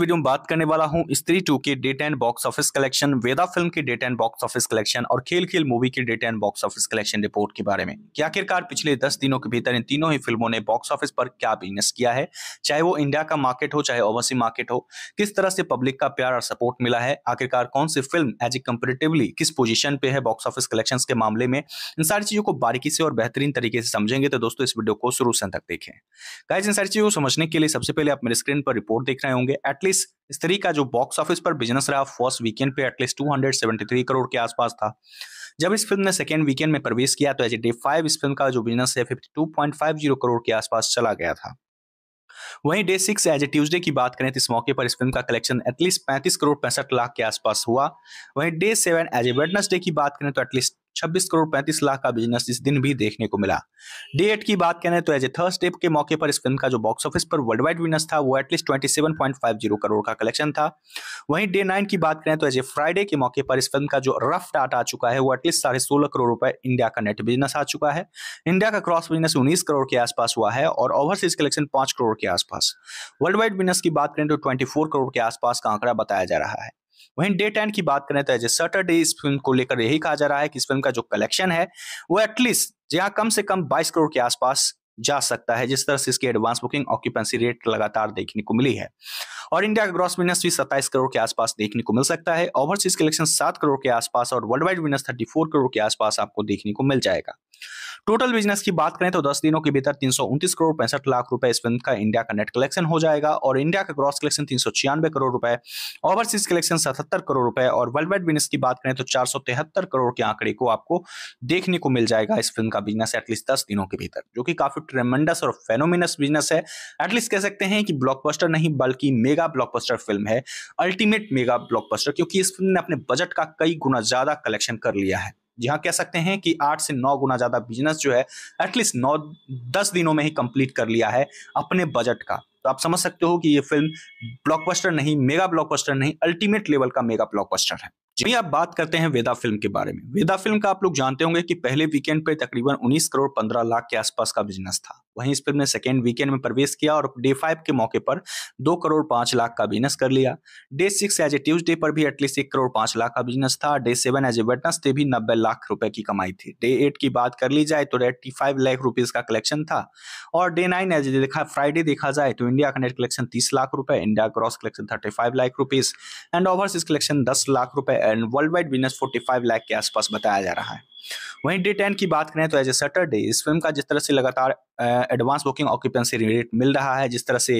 video में बात करने वाला हूं स्त्री टू के date and box office collection Vedaa film के date and box office collection और खेल खेल मूवी के date and box office collection report के बारे में क्या आखिरकार पिछले दस दिनों के भीतर इन तीनों ही फिल्मों ने बॉक्स ऑफिस पर क्या बिजनेस किया है चाहे वो इंडिया का मार्केट हो चाहे ओवरसी मार्केट हो किस तरह से पब्लिक का प्यार और सपोर्ट मिला है आखिरकार कौन सी फिल्म एज ए कम्पेटिवली किस पोजिशन पे है बॉक्स ऑफिस कलेक्शन के मामले में इन सारी चीजों को बारीकी से और बेहतरीन तरीके से समझेंगे तो दोस्तों इस वीडियो को शुरू से तक देखें गाइज इन सारी चीजों को समझने के लिए सबसे पहले आप मेरे स्क्रीन पर रिपोर्ट देख रहे होंगे एटलीस्ट एटलीस्ट स्त्री का जो बॉक्स ऑफिस पर बिजनेस रहा फर्स्ट वीकेंड पे एटलीस्ट 273 करोड़ के आसपास था जब इस फिल्म ने सेकेंड वीकेंड में प्रवेश किया तो एच ए डे फाइव इस फिल्म का जो बिजनेस है फिफ्टी करोड़ के आसपास चला गया था वहीं day six as a Tuesday की बात करें तो इस मौके पर इस फिल्म का कलेक्शन एटलीस्ट पैंतीस करोड़ पैंसठ लाख के आसपास हुआ वहीं day seven as a Wednesday की बात करें तो एटलीस्ट छब्बीस करोड़ पैंतीस लाख का बिजनेस इस दिन भी देखने को मिला डेट की बात करें तो एज ए थर्स्ट डे के मौके पर इस फिल्म का जो बॉक्स ऑफिस पर वर्ल्ड वाइड बिजनेस था वो at least twenty seven point five zero crore का कलेक्शन था वहीं डे नाइन की बात करें तो एज ए फ्राइडे के मौके पर इस फिल्म का जो रफ डाटा आ चुका है वो एटलीस्ट साढ़े सोलह करोड़ रुपए इंडिया का नेट बिजनेस आ चुका है इंडिया का क्रॉस बिजनेस उन्नीस करोड़ के आसपास हुआ है और ओवरसीज कलेक्शन पांच करोड़ के आसपास वर्ल्ड वाइड बिजनेस की बात करें तो ट्वेंटी करोड़ के आसपास का आंकड़ा बताया जा रहा है वहीं डेट एंड की बात करें तो एज ए सैटरडे इस फिल्म को लेकर यही कहा जा रहा है कि इस फिल्म का जो कलेक्शन है वो एटलीस्ट जहाँ कम से कम बाईस करोड़ के आसपास जा सकता है जिस तरह से इसकी एडवांस बुकिंग ऑक्यूपेंसी रेट लगातार देखने को मिली है और इंडिया का ग्रॉस विनर्स भी सत्ताईस करोड़ के आसपास देखने को मिल सकता है ओवरसीज कलेक्शन सात करोड़ के आसपास और वर्ल्ड वाइड विनर्स थर्टी करोड़ के आसपास आपको देखने को मिल जाएगा टोटल बिजनेस की बात करें तो दस दिनों के भीतर तीन करोड़ पैंसठ लाख रुपए इस फिल्म का इंडिया का नेट कलेक्शन हो जाएगा और इंडिया का ग्रॉस कलेक्शन तीन करोड़ रुपए ओवरसीज कलेक्शन सतहत्तर करोड़ रुपए और वर्ल्ड वाइड बिजनेस की बात करें तो चार करोड़ के आंकड़े को आपको देखने को मिल जाएगा इस फिल्म का बिजनेस एटलीस्ट दस दिनों के भीतर जो कि काफी ट्रेमेंडस और फेनोमिनस बिजनेस है एटलीस्ट कह सकते हैं कि ब्लॉकबस्टर नहीं बल्कि मेगा ब्लॉकबस्टर फिल्म है अल्टीमेट मेगा ब्लॉकबस्टर क्योंकि इस फिल्म ने अपने बजट का कई गुना ज्यादा कलेक्शन कर लिया है जी हाँ कह सकते हैं कि आठ से नौ गुना ज़्यादा बिजनेस जो है एटलीस्ट नौ दस दिनों में ही कंप्लीट कर लिया है अपने बजट का तो आप समझ सकते हो कि ये फिल्म ब्लॉकबस्टर नहीं मेगा ब्लॉकबस्टर नहीं अल्टीमेट लेवल का मेगा ब्लॉकबस्टर है जी आप बात करते हैं वेदा फिल्म के बारे में वेदा फिल्म का आप लोग जानते होंगे कि पहले वीकेंड पे तकरीबन 19 करोड़ 15 लाख के आसपास का बिजनेस था वहीं इस फिल्म ने सेकेंड वीकेंड में प्रवेश किया और डे फाइव के मौके पर दो करोड़ पांच लाख का बिजनेस कर लिया day six as a Tuesday पर भी एटलीस्ट एक करोड़ पांच लाख का बिजनेस था day seven as a Wednesday भी नब्बे लाख रुपए की कमाई थी डे एट की बात कर ली जाए तो एट्टी फाइव लाख रुपीज का कलेक्शन था और डे नाइन एज देखा फ्राइडे देखा जाए तो इंडिया का नेट कलेक्शन तीस लाख रुपए India gross collection thirty five lakh rupees and overseas collection दस लाख रुपए and world wide business forty five lakh के आसपास बताया जा रहा है वहीं डे टेन की बात करें तो एज ए सैटरडे इस फिल्म का जिस तरह से लगातार एडवांस बुकिंग ऑक्यूपेंसी रेट मिल रहा है जिस तरह से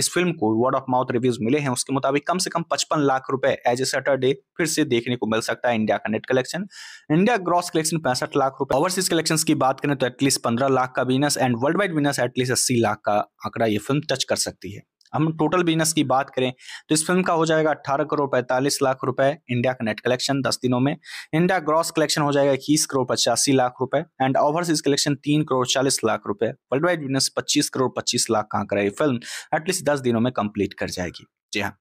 इस फिल्म को वर्ड ऑफ माउथ रिव्यूज मिले हैं उसके मुताबिक कम से कम पचपन लाख रुपए एज ए सैटरडे फिर से देखने को मिल सकता है इंडिया का net collection India gross collection पैंसठ लाख रुपए ओवरसीज कलेक्शन की बात करें तो एटलीस्ट पंद्रह लाख का business and world wide business at least अस्सी लाख का आंकड़ा ये फिल्म टच कर सकती है हम टोटल बिजनेस की बात करें तो इस फिल्म का हो जाएगा अट्ठारह करोड़ पैंतालीस लाख रुपए इंडिया का नेट कलेक्शन दस दिनों में इंडिया ग्रॉस कलेक्शन हो जाएगा इक्कीस करोड़ पचासी लाख रुपए एंड ओवरसीज कलेक्शन तीन करोड़ चालीस लाख रुपए वर्ल्ड वाइड बिजनेस पच्चीस करोड़ पच्चीस लाख कहाँ आंकड़ा फिल्म एटलीस्ट दस दिनों में कंप्लीट कर जाएगी जी हाँ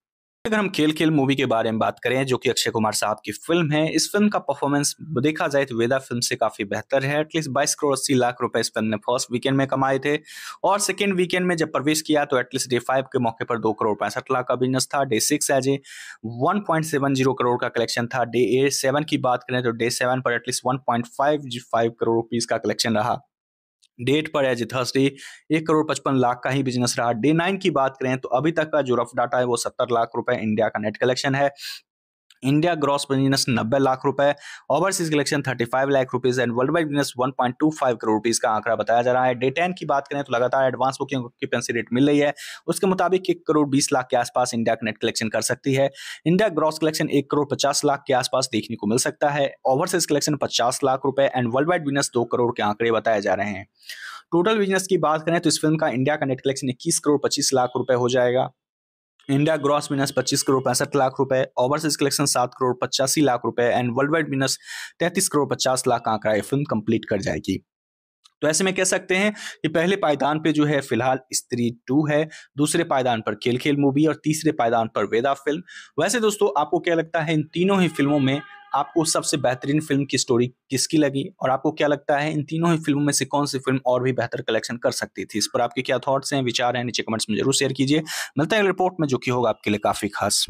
अगर हम खेल खेल मूवी के बारे में बात करें जो कि अक्षय कुमार साहब की फिल्म है इस फिल्म का परफॉर्मेंस देखा जाए तो वेदा फिल्म से काफी बेहतर है एटलीस्ट बाईस करोड़ अस्सी लाख रुपए इस फिल्म ने फर्स्ट वीकेंड में कमाए थे और सेकेंड वीकेंड में जब प्रवेश किया तो एटलीस्ट डे फाइव के मौके पर दो करोड़ पैंसठ लाख का बिजनेस था day six as a one crore का कलेक्शन था डे ए सेवन की बात करें तो डे सेवन पर एटलीस्ट वन करोड़ रुपीज का कलेक्शन रहा डेट पर एज ए थर्सडे एक करोड़ पचपन लाख का ही बिजनेस रहा डे नाइन की बात करें तो अभी तक का जो रफ डाटा है वो सत्तर लाख रुपए इंडिया का नेट कलेक्शन है इंडिया ग्रॉस बिजनेस नब्बे लाख रुपए overseas collection thirty five lakh rupees and world wide business one point two five crore rupees का आंकड़ा बताया जा रहा है डे टेन की बात करें तो लगातार एडवांस बुकिंग ऑक्यूपेंसी रेट मिल रही है उसके मुताबिक एक करोड़ बीस लाख के आसपास इंडिया नेट कलेक्शन कर सकती है इंडिया ग्रॉस कलेक्शन एक करोड़ पचास लाख के आसपास देखने को मिल सकता है ओवरसीज कलेक्शन पचास लाख रुपए एंड वर्ल्ड वाइड बिजनेस दो करोड़ के आंकड़े बताए जा रहे हैं टोटल बिजनेस की बात करें तो इस फिल्म का इंडिया का नेट कलेक्शन इक्कीस करोड़ पच्चीस लाख रुपए हो जाएगा इंडिया ग्रॉस मिनस पच्चीस करोड़ पैंसठ लाख रुपए ओवरसीज कलेक्शन सात करोड़ पचासी लाख रुपए एंड वर्ल्ड वाइड मिनस तैंतीस करोड़ पचास लाख का आंकड़ा ये फिल्म कंप्लीट कर जाएगी तो ऐसे में कह सकते हैं कि पहले पायदान पे जो है फिलहाल स्त्री टू है दूसरे पायदान पर खेल खेल मूवी और तीसरे पायदान पर वेदा फिल्म वैसे दोस्तों आपको क्या लगता है इन तीनों ही फिल्मों में आपको सबसे बेहतरीन फिल्म की स्टोरी किसकी लगी और आपको क्या लगता है इन तीनों ही फिल्मों में से कौन सी फिल्म और भी बेहतर कलेक्शन कर सकती थी इस पर आपके क्या थॉट्स हैं विचार हैं नीचे कमेंट्स में जरूर शेयर कीजिए मिलता है रिपोर्ट में जो कि होगा आपके लिए काफ़ी खास